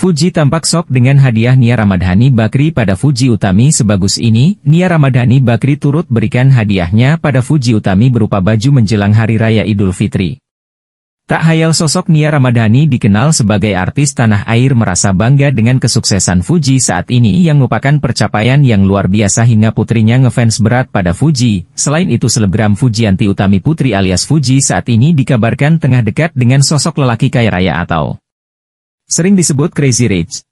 Fuji tampak sok dengan hadiah Nia Ramadhani Bakri pada Fuji Utami sebagus ini, Nia Ramadhani Bakri turut berikan hadiahnya pada Fuji Utami berupa baju menjelang Hari Raya Idul Fitri. Tak hayal sosok Nia Ramadhani dikenal sebagai artis tanah air merasa bangga dengan kesuksesan Fuji saat ini yang merupakan percapaian yang luar biasa hingga putrinya ngefans berat pada Fuji. Selain itu selebgram Fujianti Utami Putri alias Fuji saat ini dikabarkan tengah dekat dengan sosok lelaki kaya raya atau sering disebut Crazy Rich.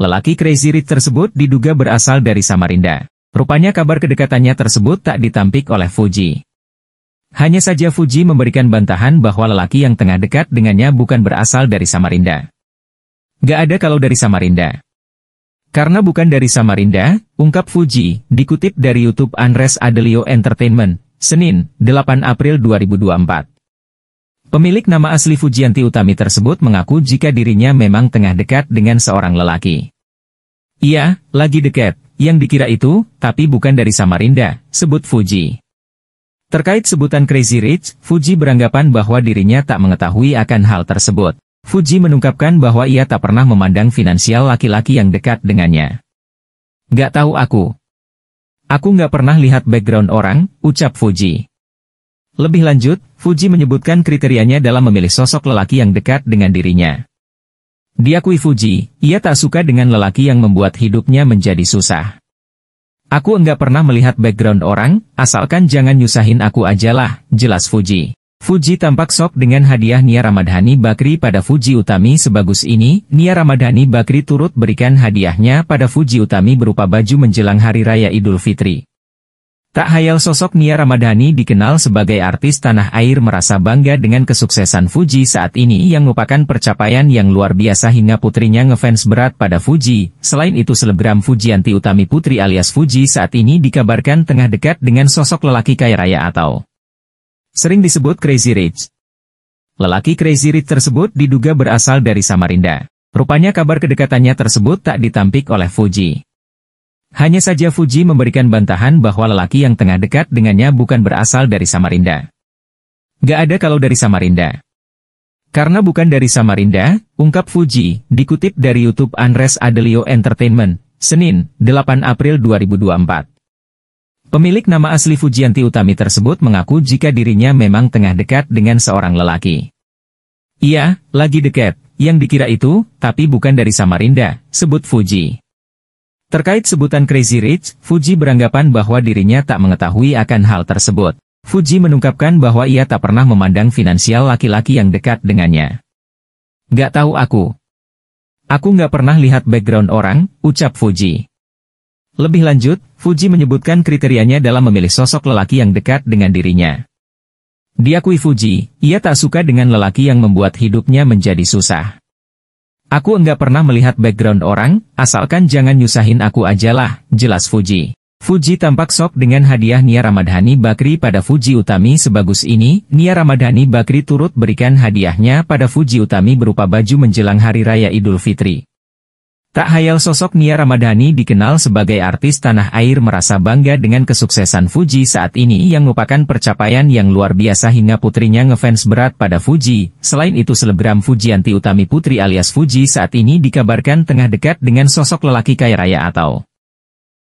Lelaki Crazy Rich tersebut diduga berasal dari Samarinda. Rupanya kabar kedekatannya tersebut tak ditampik oleh Fuji. Hanya saja Fuji memberikan bantahan bahwa lelaki yang tengah dekat dengannya bukan berasal dari Samarinda. Gak ada kalau dari Samarinda. Karena bukan dari Samarinda, ungkap Fuji, dikutip dari YouTube Andres Adelio Entertainment, Senin, 8 April 2024. Pemilik nama asli Fujianti Utami tersebut mengaku jika dirinya memang tengah dekat dengan seorang lelaki. Iya, lagi dekat, yang dikira itu, tapi bukan dari Samarinda, sebut Fuji. Terkait sebutan Crazy Rich, Fuji beranggapan bahwa dirinya tak mengetahui akan hal tersebut. Fuji menungkapkan bahwa ia tak pernah memandang finansial laki-laki yang dekat dengannya. Gak tahu aku. Aku gak pernah lihat background orang, ucap Fuji. Lebih lanjut, Fuji menyebutkan kriterianya dalam memilih sosok lelaki yang dekat dengan dirinya. Diakui Fuji, ia tak suka dengan lelaki yang membuat hidupnya menjadi susah. Aku enggak pernah melihat background orang, asalkan jangan nyusahin aku ajalah, jelas Fuji. Fuji tampak sok dengan hadiah Nia Ramadhani Bakri pada Fuji Utami sebagus ini, Nia Ramadhani Bakri turut berikan hadiahnya pada Fuji Utami berupa baju menjelang Hari Raya Idul Fitri. Tak hayal sosok Nia Ramadhani dikenal sebagai artis tanah air merasa bangga dengan kesuksesan Fuji saat ini yang merupakan percapaian yang luar biasa hingga putrinya ngefans berat pada Fuji. Selain itu selebgram Fujianti Utami Putri alias Fuji saat ini dikabarkan tengah dekat dengan sosok lelaki kaya raya atau sering disebut Crazy Rich. Lelaki Crazy Rich tersebut diduga berasal dari Samarinda. Rupanya kabar kedekatannya tersebut tak ditampik oleh Fuji. Hanya saja Fuji memberikan bantahan bahwa lelaki yang tengah dekat dengannya bukan berasal dari Samarinda. Gak ada kalau dari Samarinda. Karena bukan dari Samarinda, ungkap Fuji, dikutip dari YouTube Andres Adelio Entertainment, Senin, 8 April 2024. Pemilik nama asli Fujianti Utami tersebut mengaku jika dirinya memang tengah dekat dengan seorang lelaki. Iya, lagi dekat, yang dikira itu, tapi bukan dari Samarinda, sebut Fuji. Terkait sebutan Crazy Rich, Fuji beranggapan bahwa dirinya tak mengetahui akan hal tersebut. Fuji mengungkapkan bahwa ia tak pernah memandang finansial laki-laki yang dekat dengannya. Gak tahu aku. Aku gak pernah lihat background orang, ucap Fuji. Lebih lanjut, Fuji menyebutkan kriterianya dalam memilih sosok lelaki yang dekat dengan dirinya. Diakui Fuji, ia tak suka dengan lelaki yang membuat hidupnya menjadi susah. Aku enggak pernah melihat background orang, asalkan jangan nyusahin aku ajalah, jelas Fuji. Fuji tampak sok dengan hadiah Nia Ramadhani Bakri pada Fuji Utami sebagus ini, Nia Ramadhani Bakri turut berikan hadiahnya pada Fuji Utami berupa baju menjelang Hari Raya Idul Fitri. Tak hayal sosok Nia Ramadhani dikenal sebagai artis tanah air merasa bangga dengan kesuksesan Fuji saat ini yang merupakan percapaian yang luar biasa hingga putrinya ngefans berat pada Fuji. Selain itu selebgram Fujianti Utami Putri alias Fuji saat ini dikabarkan tengah dekat dengan sosok lelaki kaya raya atau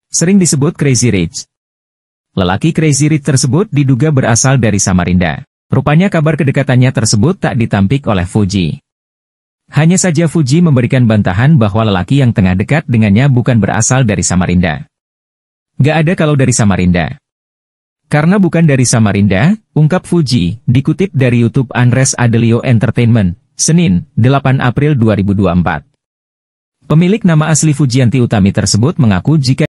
sering disebut Crazy Rich. Lelaki Crazy Rich tersebut diduga berasal dari Samarinda. Rupanya kabar kedekatannya tersebut tak ditampik oleh Fuji. Hanya saja Fuji memberikan bantahan bahwa lelaki yang tengah dekat dengannya bukan berasal dari Samarinda. Gak ada kalau dari Samarinda. Karena bukan dari Samarinda, ungkap Fuji, dikutip dari YouTube Andres Adelio Entertainment, Senin, 8 April 2024. Pemilik nama asli Fujianti Utami tersebut mengaku jika